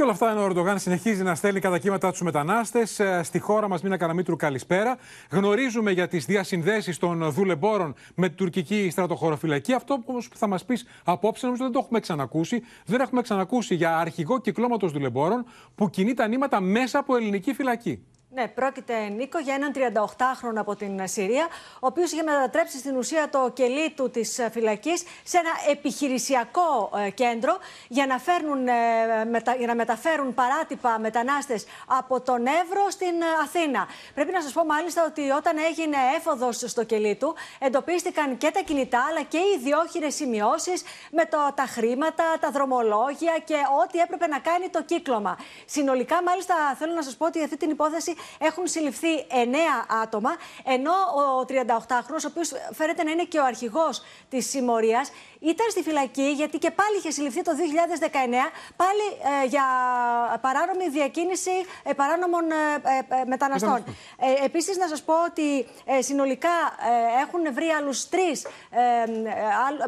Και όλα αυτά ενώ ο Ερντογάν συνεχίζει να στέλνει κατά κύματα τους μετανάστες. Ε, στη χώρα μας, Μίνα Καραμίτρου, καλησπέρα. Γνωρίζουμε για τις διασυνδέσεις των δουλεμπόρων με την τουρκική στρατοχωροφυλακή. Αυτό όμως που θα μας πεις απόψε, νομίζω δεν το έχουμε ξανακούσει. Δεν έχουμε ξανακούσει για αρχηγό κυκλώματος δουλεμπόρων που κινεί τα νήματα μέσα από ελληνική φυλακή. Ναι, πρόκειται Νίκο για έναν 38χρονο από την Συρία, ο οποίος είχε μετατρέψει στην ουσία το κελί του της φυλακής σε ένα επιχειρησιακό ε, κέντρο για να, φέρνουν, ε, για να μεταφέρουν παράτυπα μετανάστες από τον Εύρο στην ε, Αθήνα. Πρέπει να σας πω μάλιστα ότι όταν έγινε έφοδος στο κελί του, εντοπίστηκαν και τα κινητά αλλά και οι διόχειρε σημειώσεις με τα χρήματα, τα δρομολόγια και ό,τι έπρεπε να κάνει το κύκλωμα. Συνολικά, μάλιστα, θέλω να σας πω ότι αυτή την υπόθεση έχουν συλληφθεί 9 άτομα, ενώ ο 38 χρονος ο οποίος φέρεται να είναι και ο αρχηγός της συμμορίας, ήταν στη φυλακή γιατί και πάλι είχε συλληφθεί το 2019 πάλι ε, για παράνομη διακίνηση ε, παράνομων ε, μεταναστών. Ε, επίσης να σας πω ότι συνολικά έχουν βρει άλλους τρεις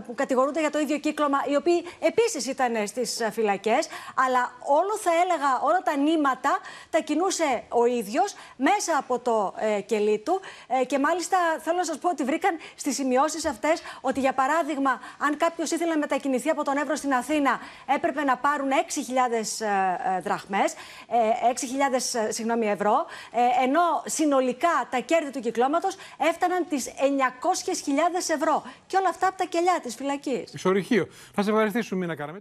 που κατηγορούνται για το ίδιο κύκλωμα οι οποίοι επίσης ήταν στις φυλακές αλλά όλο θα έλεγα όλα τα νήματα τα κινούσε ο ίδιος μέσα από το ε, κελί του. Ε, και μάλιστα θέλω να σας πω ότι βρήκαν στις σημειώσεις αυτές ότι, για παράδειγμα, αν κάποιος ήθελε να μετακινηθεί από τον Εύρο στην Αθήνα, έπρεπε να πάρουν 6.000 ε, 6.000 ε, συγγνώμη, ευρώ, ενώ συνολικά τα κέρδη του κυκλώματος έφταναν τις 900.000 ευρώ. Και όλα αυτά από τα κελιά της φυλακής. Ισορυχείο. Θα σε ευχαριστήσουμε, Μίνα